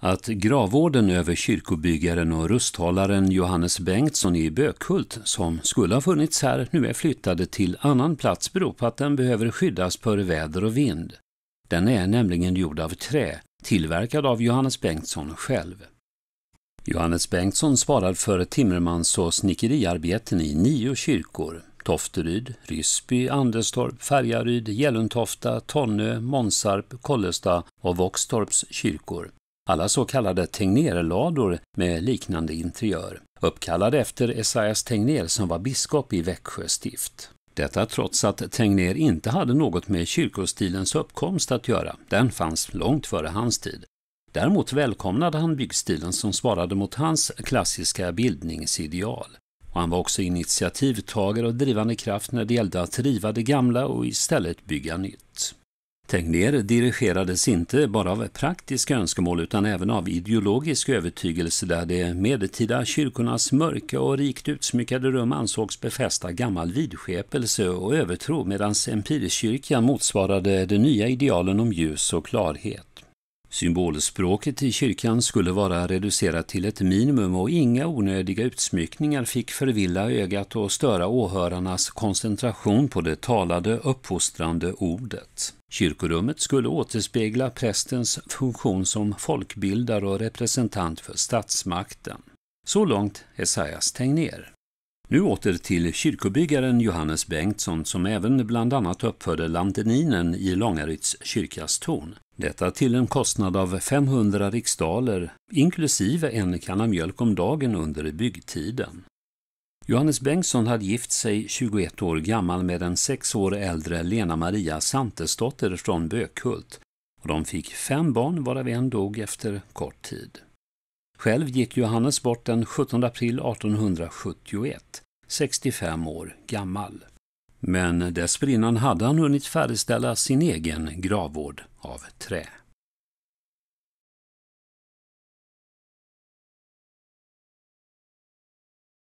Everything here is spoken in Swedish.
Att gravvården över kyrkobyggaren och rusthållaren Johannes Bengtsson i Bökhult, som skulle ha funnits här, nu är flyttade till annan plats beror på att den behöver skyddas för väder och vind. Den är nämligen gjord av trä, tillverkad av Johannes Bengtsson själv. Johannes Bengtsson svarar för timmermans och snickeriarbeten i nio kyrkor. Tofteryd, Ryssby, Anderstorp, Färjaryd, Gällentofta, Tonnö, Månsarp, Kollesta och Våxtorps kyrkor alla så kallade Tegnérlador med liknande interiör, uppkallade efter Esaias Tegnér som var biskop i Växjö stift. Detta trots att Tegnér inte hade något med kyrkostilens uppkomst att göra, den fanns långt före hans tid. Däremot välkomnade han byggstilen som svarade mot hans klassiska bildningsideal. Och han var också initiativtagare och drivande kraft när det gällde att riva det gamla och istället bygga nytt. Tegnér dirigerades inte bara av praktiska önskemål utan även av ideologisk övertygelse där de medeltida kyrkornas mörka och rikt utsmyckade rum ansågs befästa gammal vidskepelse och övertro medan empirkyrkan motsvarade de nya idealen om ljus och klarhet. Symbolspråket i kyrkan skulle vara reducerat till ett minimum och inga onödiga utsmyckningar fick förvilla ögat och störa åhörarnas koncentration på det talade uppfostrande ordet. Kyrkorummet skulle återspegla prästens funktion som folkbildare och representant för statsmakten. Så långt Esaias Tegnér. Nu åter till kyrkobyggaren Johannes Bengtsson som även bland annat uppförde landeninen i Långaryds kyrkas torn. Detta till en kostnad av 500 riksdaler inklusive en kanna mjölk om dagen under byggtiden. Johannes Bengtsson hade gift sig 21 år gammal med den sex år äldre Lena Maria Santesdotter från Bökhult och de fick fem barn varav en dog efter kort tid. Själv gick Johannes bort den 17 april 1871, 65 år gammal. Men dessförinnan hade han hunnit färdigställa sin egen gravvård av trä.